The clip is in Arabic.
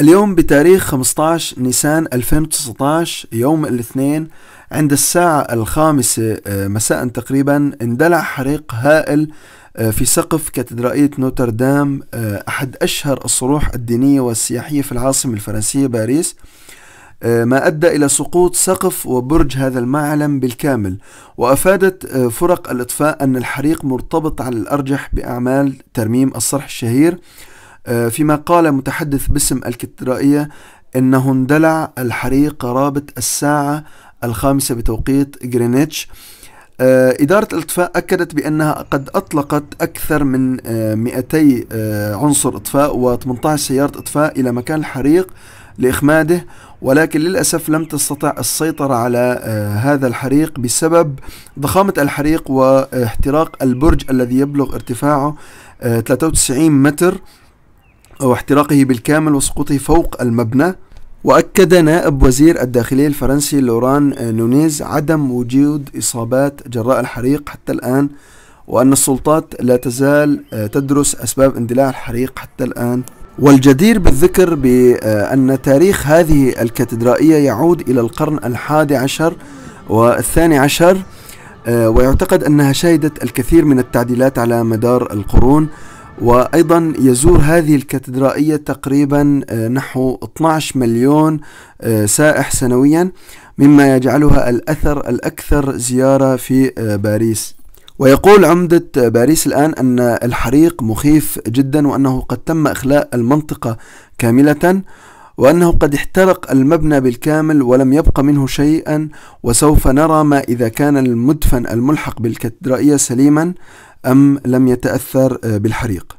اليوم بتاريخ 15 نيسان 2019 يوم الاثنين عند الساعة الخامسة آه، مساء تقريبا اندلع حريق هائل آه، في سقف كاتدرائية نوتردام آه، أحد أشهر الصروح الدينية والسياحية في العاصمة الفرنسية باريس ما أدى إلى سقوط سقف وبرج هذا المعلم بالكامل وأفادت فرق الإطفاء أن الحريق مرتبط على الأرجح بأعمال ترميم الصرح الشهير آه، فيما قال متحدث باسم الكترائية انه اندلع الحريق قرابة الساعة الخامسة بتوقيت جرينتش آه، إدارة الإطفاء أكدت بأنها قد أطلقت أكثر من 200 آه، عنصر إطفاء و18 سيارة إطفاء إلى مكان الحريق لإخماده ولكن للأسف لم تستطع السيطرة على هذا الحريق بسبب ضخامة الحريق واحتراق البرج الذي يبلغ ارتفاعه 93 متر أو احتراقه بالكامل وسقوطه فوق المبنى وأكد نائب وزير الداخلية الفرنسي لوران نونيز عدم وجود إصابات جراء الحريق حتى الآن وأن السلطات لا تزال آه، تدرس أسباب اندلاع الحريق حتى الآن والجدير بالذكر بأن تاريخ هذه الكاتدرائية يعود إلى القرن الحادي عشر والثاني عشر آه، ويعتقد أنها شهدت الكثير من التعديلات على مدار القرون وأيضا يزور هذه الكاتدرائية تقريبا آه، نحو 12 مليون آه، سائح سنويا مما يجعلها الأثر الأكثر زيارة في آه، باريس ويقول عمدة باريس الآن أن الحريق مخيف جدا وأنه قد تم إخلاء المنطقة كاملة وأنه قد احترق المبنى بالكامل ولم يبق منه شيئا وسوف نرى ما إذا كان المدفن الملحق بالكاتدرائية سليما أم لم يتأثر آه، بالحريق